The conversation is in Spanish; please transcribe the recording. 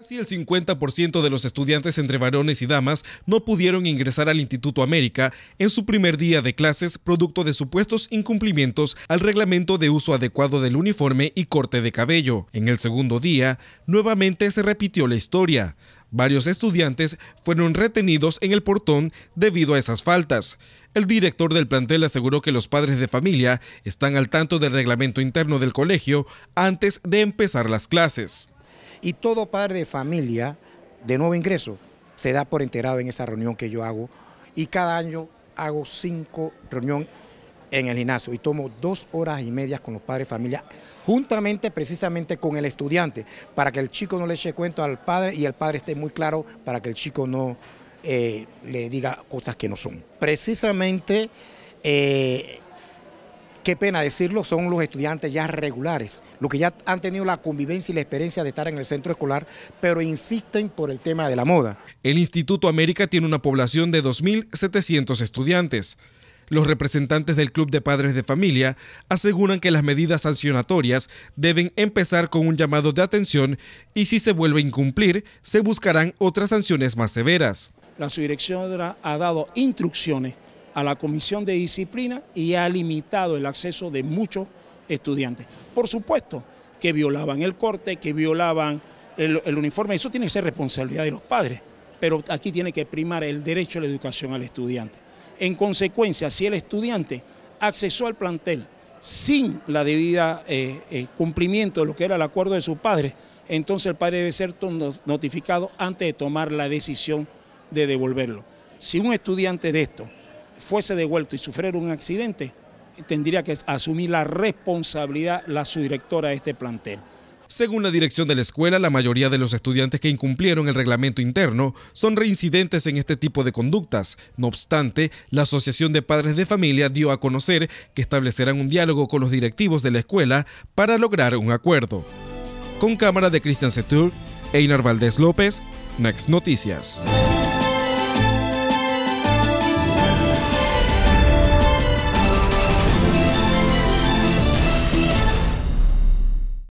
Casi el 50% de los estudiantes entre varones y damas no pudieron ingresar al Instituto América en su primer día de clases producto de supuestos incumplimientos al reglamento de uso adecuado del uniforme y corte de cabello. En el segundo día, nuevamente se repitió la historia. Varios estudiantes fueron retenidos en el portón debido a esas faltas. El director del plantel aseguró que los padres de familia están al tanto del reglamento interno del colegio antes de empezar las clases. Y todo padre de familia de nuevo ingreso se da por enterado en esa reunión que yo hago. Y cada año hago cinco reuniones en el gimnasio y tomo dos horas y media con los padres de familia, juntamente precisamente con el estudiante, para que el chico no le eche cuento al padre y el padre esté muy claro para que el chico no eh, le diga cosas que no son. Precisamente eh, qué pena decirlo, son los estudiantes ya regulares, los que ya han tenido la convivencia y la experiencia de estar en el centro escolar, pero insisten por el tema de la moda. El Instituto América tiene una población de 2.700 estudiantes. Los representantes del Club de Padres de Familia aseguran que las medidas sancionatorias deben empezar con un llamado de atención y si se vuelve a incumplir, se buscarán otras sanciones más severas. La subdirección ha dado instrucciones a la Comisión de Disciplina y ha limitado el acceso de muchos estudiantes. Por supuesto que violaban el corte, que violaban el, uniforme, eso tiene que ser responsabilidad de los padres, pero aquí tiene que primar el derecho a la educación al estudiante. En consecuencia, si el estudiante accesó al plantel sin la debida eh, eh, cumplimiento de lo que era el acuerdo de su padre, entonces el padre debe ser notificado antes de tomar la decisión de devolverlo. Si un estudiante de esto fuese devuelto y sufriera un accidente, tendría que asumir la responsabilidad la subdirectora de este plantel. Según la dirección de la escuela, la mayoría de los estudiantes que incumplieron el reglamento interno son reincidentes en este tipo de conductas. No obstante, la Asociación de Padres de Familia dio a conocer que establecerán un diálogo con los directivos de la escuela para lograr un acuerdo. Con cámara de Cristian Setur, Einar Valdés López, Next Noticias.